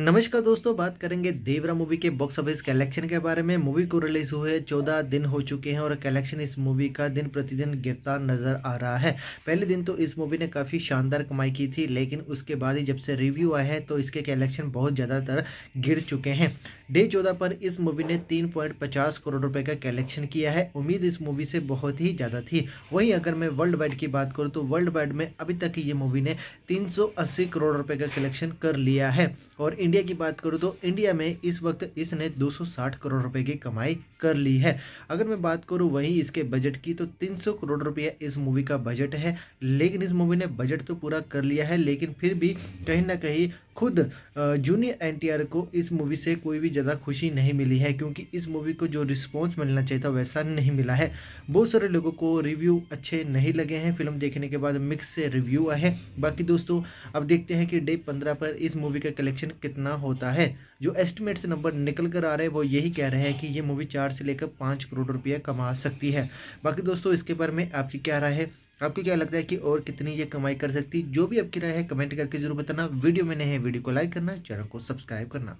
नमस्कार दोस्तों बात करेंगे देवरा मूवी के बॉक्स ऑफिस कलेक्शन के बारे में मूवी को रिलीज हुए चौदह दिन हो चुके हैं और कलेक्शन इस मूवी का दिन प्रतिदिन गिरता नजर आ रहा है पहले दिन तो इस मूवी ने काफ़ी शानदार कमाई की थी लेकिन उसके बाद ही जब से रिव्यू आया है तो इसके कलेक्शन बहुत ज़्यादातर गिर चुके हैं डे चौदह पर इस मूवी ने तीन पॉइंट पचास करोड़ रुपए का कलेक्शन किया है उम्मीद इस मूवी से बहुत ही ज़्यादा थी वहीं अगर मैं वर्ल्ड वाइड की बात करूँ तो वर्ल्ड वाइड में अभी तक ये मूवी ने तीन करोड़ रुपये का कलेक्शन कर लिया है और इंडिया की बात करूँ तो इंडिया में इस वक्त इसने 260 करोड़ रुपए की कमाई कर ली है अगर मैं बात करूँ वहीं इसके बजट की तो तीन करोड़ रुपया इस मूवी का बजट है लेकिन इस मूवी ने बजट तो पूरा कर लिया है लेकिन फिर भी कहीं ना कहीं खुद जूनियर एन को इस मूवी से कोई भी ज़्यादा खुशी नहीं मिली है क्योंकि इस मूवी को जो रिस्पॉन्स मिलना चाहिए था वैसा नहीं मिला है बहुत सारे लोगों को रिव्यू अच्छे नहीं लगे हैं फिल्म देखने के बाद मिक्स से रिव्यू आए हैं बाकी दोस्तों अब देखते हैं कि डे पंद्रह पर इस मूवी का कलेक्शन कितना होता है जो एस्टिमेट से नंबर निकल कर आ रहे हैं वो यही कह रहे हैं कि ये मूवी चार से लेकर पाँच करोड़ रुपया कमा सकती है बाकी दोस्तों इसके बारे में आपकी क्या राय है आपको क्या लगता है कि और कितनी ये कमाई कर सकती जो भी आपकी राय है कमेंट करके जरूर बताना वीडियो में नहीं है वीडियो को लाइक करना चैनल को सब्सक्राइब करना